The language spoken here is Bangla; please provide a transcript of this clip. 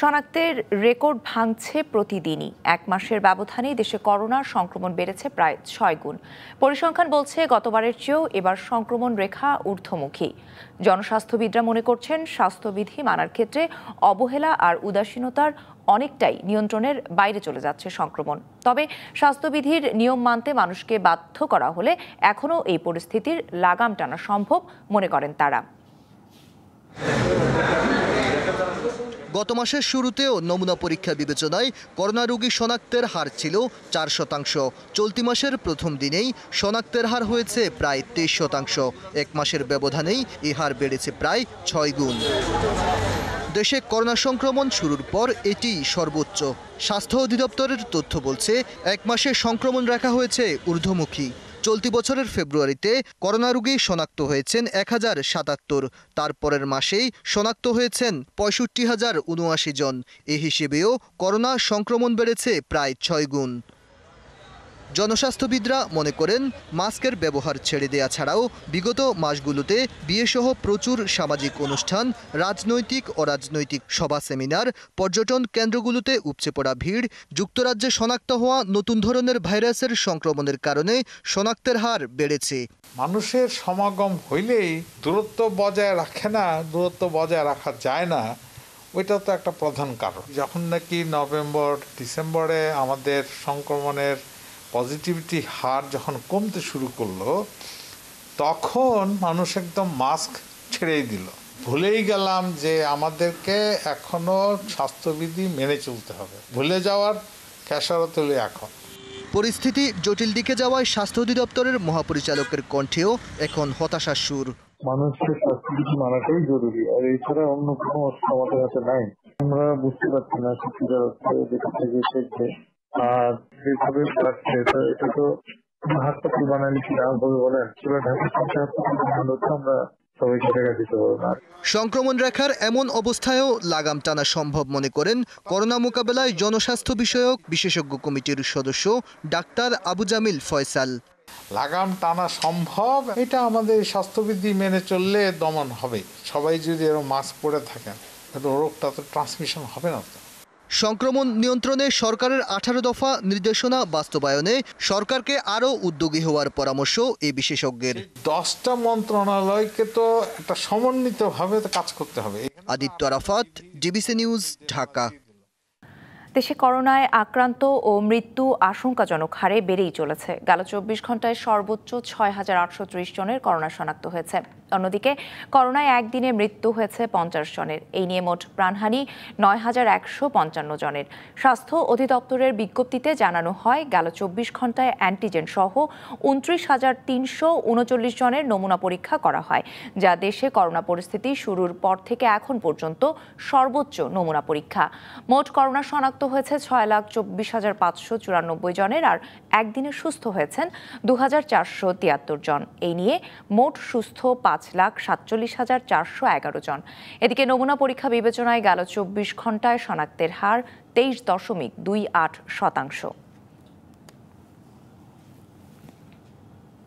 শনাক্তের রেকর্ড ভাঙছে প্রতিদিনই এক মাসের ব্যবধানে দেশে করোনার সংক্রমণ বেড়েছে প্রায় ছয় গুণ পরিসংখ্যান বলছে গতবারের চেয়েও এবার সংক্রমণ রেখা ঊর্ধ্বমুখী জনস্বাস্থ্যবিদরা মনে করছেন স্বাস্থ্যবিধি মানার ক্ষেত্রে অবহেলা আর উদাসীনতার অনেকটাই নিয়ন্ত্রণের বাইরে চলে যাচ্ছে সংক্রমণ তবে স্বাস্থ্যবিধির নিয়ম মানতে মানুষকে বাধ্য করা হলে এখনও এই পরিস্থিতির লাগাম টানা সম্ভব মনে করেন তারা গত মাসের শুরুতেও নমুনা পরীক্ষা বিবেচনায় করোনা রোগী শনাক্তের হার ছিল চার শতাংশ চলতি মাসের প্রথম দিনেই শনাক্তের হার হয়েছে প্রায় তেইশ শতাংশ এক মাসের ব্যবধানেই এ হার বেড়েছে প্রায় ছয় গুণ দেশে করোনা সংক্রমণ শুরুর পর এটি সর্বোচ্চ স্বাস্থ্য অধিদপ্তরের তথ্য বলছে এক মাসে সংক্রমণ রাখা হয়েছে ঊর্ধ্বমুখী চলতি বছরের ফেব্রুয়ারিতে করোনা রোগী শনাক্ত হয়েছেন এক হাজার সাতাত্তর তারপরের মাসেই শনাক্ত হয়েছেন পঁয়ষট্টি হাজার উনআশি জন এ হিসেবেও করোনা সংক্রমণ বেড়েছে প্রায় ছয় গুণ জনস্বাস্থ্যবিদরা মনে করেন মাস্কের ব্যবহার ছেড়ে দেয়া ছাড়াও বিগত মাসগুলোতে বিয়েসহ প্রচুর সামাজিক অনুষ্ঠান রাজনৈতিক অরাজনৈতিক সভা সেমিনার পর্যটন কেন্দ্রগুলোতে উপচে পড়া ভিড় যুক্তরাজ্যে শনাক্ত হওয়া নতুন ধরনের ভাইরাসের সংক্রমণের কারণে শনাক্তের হার বেড়েছে মানুষের সমাগম হইলেই দূরত্ব বজায় রাখে না দূরত্ব বজায় রাখা যায় না ওইটা তো একটা প্রধান কারণ যখন নাকি নভেম্বর ডিসেম্বরে আমাদের সংক্রমণের পজিটিভিটি হার যখন কমতে শুরু করলো তখন মানুষ একদম মাস্ক ছেড়েই দিল ভুলেই গেলাম যে আমাদেরকে এখনো স্বাস্থ্যবিধি মেনে চলতে হবে ভুলে যাওয়ার খেসারত হলে এখন পরিস্থিতি জটিল দিকে যাওয়ায় স্বাস্থ্য অধিদপ্তরের মহাপরিচালকের কণ্ঠেও এখন হতাশার সুর মানুষকে স্বাস্থ্যবিধি মানাটাই জরুরি আর এছাড়া অন্য কোনো অস্ত্র আমাদের হাতে নাই আমরা বুঝতে পারছি না সত্যিকার আর যেভাবে বাড়ছে এটা তো হাসপাতাল বানালে কি হবে আমরা সংক্রমণ রেখার এমন অবস্থায়ও লাগাম টানা সম্ভব মনে করেন করোনা মোকাবেলায় জনস্বাস্থ্য বিষয়ক বিশেষজ্ঞ কমিটির সদস্য ডাক্তার আবু জামিল ফয়সাল লাগাম টানা সম্ভব এটা আমাদের স্বাস্থ্যবিধি মেনে চললে দমন হবে সবাই যদি এরকম মাস্ক পরে থাকেন রোগটা তো ট্রান্সমিশন হবে না সংক্রমণ নিয়ন্ত্রণে সরকারের আঠারো দফা নির্দেশনা বাস্তবায়নে সরকারকে আরও উদ্যোগী হওয়ার পরামর্শ এই বিশেষজ্ঞের দশটা মন্ত্রণালয়কে তো একটা সমন্বিতভাবে কাজ করতে হবে আদিত্য আরাফাত ডিবিসি নিউজ ঢাকা দেশে করোনায় আক্রান্ত ও মৃত্যু আশঙ্কাজনক হারে বেড়েই চলেছে গেল চব্বিশ ঘন্টায় সর্বোচ্চ ছয় হাজার আটশো জনের করোনা শনাক্ত হয়েছে অন্যদিকে করোনায় একদিনে মৃত্যু হয়েছে পঞ্চাশ জনের এই নিয়ে মোট প্রাণহানি নয় হাজার একশো পঞ্চান্ন জনের স্বাস্থ্য অধিদপ্তরের বিজ্ঞপ্তিতে জানানো হয় গেল চব্বিশ ঘন্টায় অ্যান্টিজেন সহ উনত্রিশ হাজার তিনশো উনচল্লিশ জনের নমুনা পরীক্ষা করা হয় যা দেশে করোনা পরিস্থিতি শুরুর পর থেকে এখন পর্যন্ত সর্বোচ্চ নমুনা পরীক্ষা মোট করোনা শনাক্ত হয়েছে ছয় লাখ চব্বিশ হাজার পাঁচশো চুরানব্বই জনের আর একদিনে সুস্থ হয়েছেন দু হাজার চারশো তিয়াত্তর জন এই নিয়ে মোট সুস্থ পাঁচ পাঁচ লাখ সাতচল্লিশ হাজার চারশো এগারো জন এদিকে নমুনা পরীক্ষা বিবেচনায় গেল চব্বিশ ঘন্টায় শনাক্তের হার তেইশ দশমিক দুই আট শতাংশ